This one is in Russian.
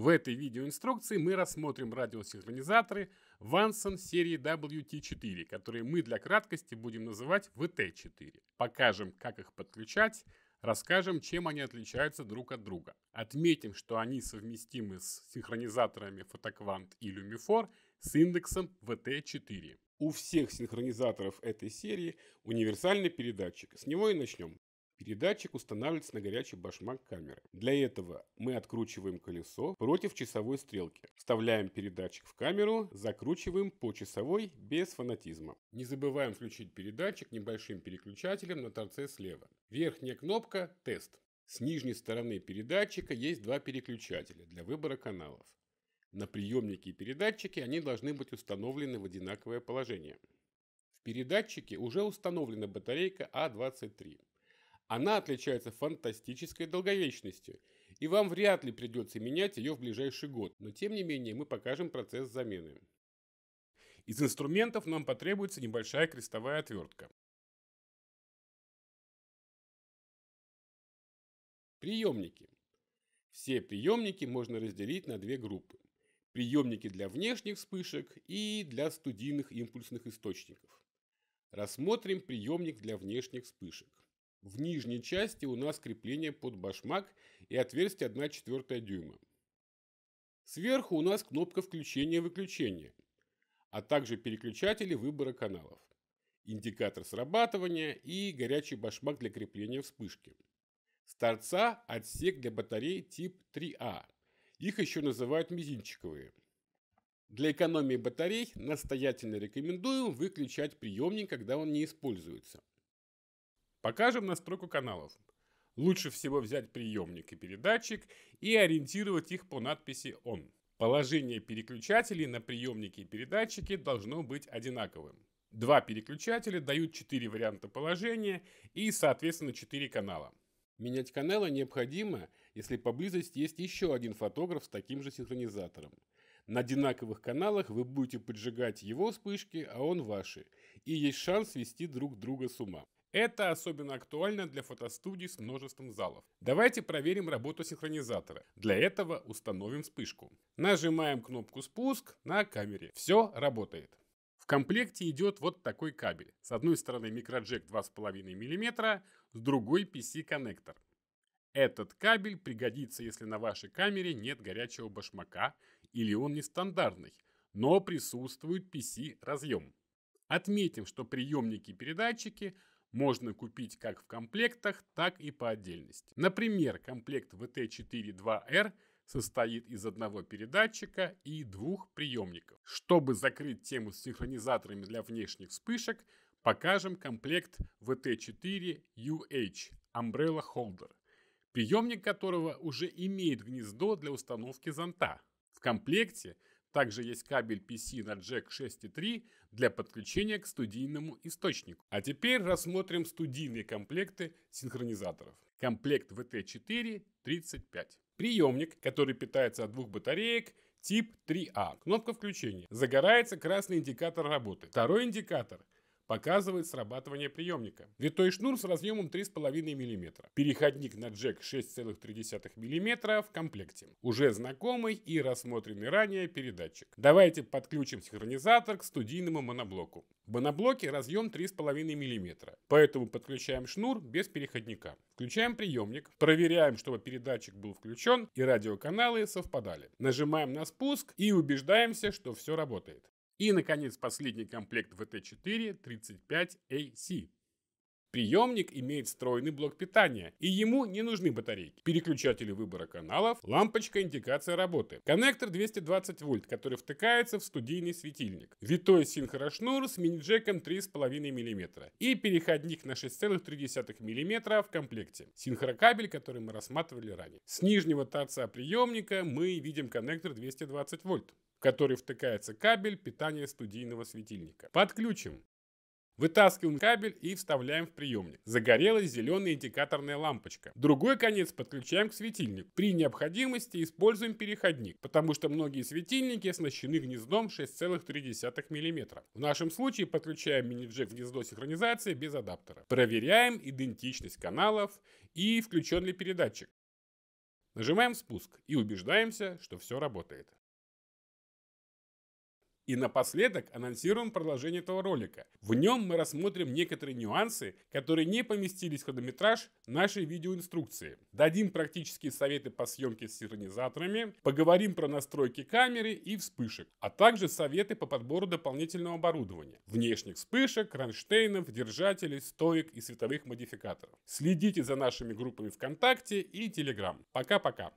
В этой видеоинструкции мы рассмотрим радиосинхронизаторы Vanson серии WT4, которые мы для краткости будем называть VT4. Покажем, как их подключать, расскажем, чем они отличаются друг от друга. Отметим, что они совместимы с синхронизаторами Photokvant и Lumifor с индексом VT4. У всех синхронизаторов этой серии универсальный передатчик. С него и начнем. Передатчик устанавливается на горячий башмак камеры. Для этого мы откручиваем колесо против часовой стрелки. Вставляем передатчик в камеру, закручиваем по часовой без фанатизма. Не забываем включить передатчик небольшим переключателем на торце слева. Верхняя кнопка «Тест». С нижней стороны передатчика есть два переключателя для выбора каналов. На приемнике и передатчике они должны быть установлены в одинаковое положение. В передатчике уже установлена батарейка А23. Она отличается фантастической долговечностью, и вам вряд ли придется менять ее в ближайший год, но тем не менее мы покажем процесс замены. Из инструментов нам потребуется небольшая крестовая отвертка. Приемники. Все приемники можно разделить на две группы. Приемники для внешних вспышек и для студийных импульсных источников. Рассмотрим приемник для внешних вспышек. В нижней части у нас крепление под башмак и отверстие 1 четвертая дюйма. Сверху у нас кнопка включения-выключения, а также переключатели выбора каналов, индикатор срабатывания и горячий башмак для крепления вспышки. С торца отсек для батарей тип 3А. Их еще называют мизинчиковые. Для экономии батарей настоятельно рекомендую выключать приемник, когда он не используется. Покажем настройку каналов. Лучше всего взять приемник и передатчик и ориентировать их по надписи ON. Положение переключателей на приемнике и передатчике должно быть одинаковым. Два переключателя дают 4 варианта положения и, соответственно, 4 канала. Менять каналы необходимо, если поблизости есть еще один фотограф с таким же синхронизатором. На одинаковых каналах вы будете поджигать его вспышки, а он ваши, и есть шанс свести друг друга с ума. Это особенно актуально для фотостудий с множеством залов. Давайте проверим работу синхронизатора. Для этого установим вспышку. Нажимаем кнопку «Спуск» на камере. Все работает. В комплекте идет вот такой кабель. С одной стороны микроджек 2,5 мм, с другой PC-коннектор. Этот кабель пригодится, если на вашей камере нет горячего башмака или он нестандартный, но присутствует PC-разъем. Отметим, что приемники-передатчики можно купить как в комплектах, так и по отдельности. Например, комплект vt 42 r состоит из одного передатчика и двух приемников. Чтобы закрыть тему с синхронизаторами для внешних вспышек, покажем комплект VT4-UH Umbrella Holder, приемник которого уже имеет гнездо для установки зонта. В комплекте также есть кабель PC на джек 6.3 для подключения к студийному источнику. А теперь рассмотрим студийные комплекты синхронизаторов. Комплект VT435. Приемник, который питается от двух батареек, тип 3А. Кнопка включения. Загорается красный индикатор работы. Второй индикатор – показывает срабатывание приемника. Витой шнур с разъемом 3,5 мм. Переходник на джек 6,3 мм в комплекте. Уже знакомый и рассмотренный ранее передатчик. Давайте подключим синхронизатор к студийному моноблоку. В моноблоке разъем 3,5 мм, поэтому подключаем шнур без переходника. Включаем приемник, проверяем, чтобы передатчик был включен и радиоканалы совпадали. Нажимаем на спуск и убеждаемся, что все работает. И, наконец, последний комплект VT4-35AC. Приемник имеет встроенный блок питания, и ему не нужны батарейки, переключатели выбора каналов, лампочка индикация работы, коннектор 220 вольт, который втыкается в студийный светильник, витой синхрошнур с мини-джеком 3,5 мм и переходник на 6,3 мм в комплекте, синхрокабель, который мы рассматривали ранее. С нижнего торца приемника мы видим коннектор 220 вольт в который втыкается кабель питания студийного светильника. Подключим. Вытаскиваем кабель и вставляем в приемник. Загорелась зеленая индикаторная лампочка. Другой конец подключаем к светильнику. При необходимости используем переходник, потому что многие светильники оснащены гнездом 6,3 мм. В нашем случае подключаем мини-джек в гнездо синхронизации без адаптера. Проверяем идентичность каналов и включен ли передатчик. Нажимаем спуск и убеждаемся, что все работает. И напоследок анонсируем продолжение этого ролика. В нем мы рассмотрим некоторые нюансы, которые не поместились в хронометраж нашей видеоинструкции. Дадим практические советы по съемке с синхронизаторами, поговорим про настройки камеры и вспышек, а также советы по подбору дополнительного оборудования, внешних вспышек, кронштейнов, держателей, стоек и световых модификаторов. Следите за нашими группами ВКонтакте и Телеграм. Пока-пока.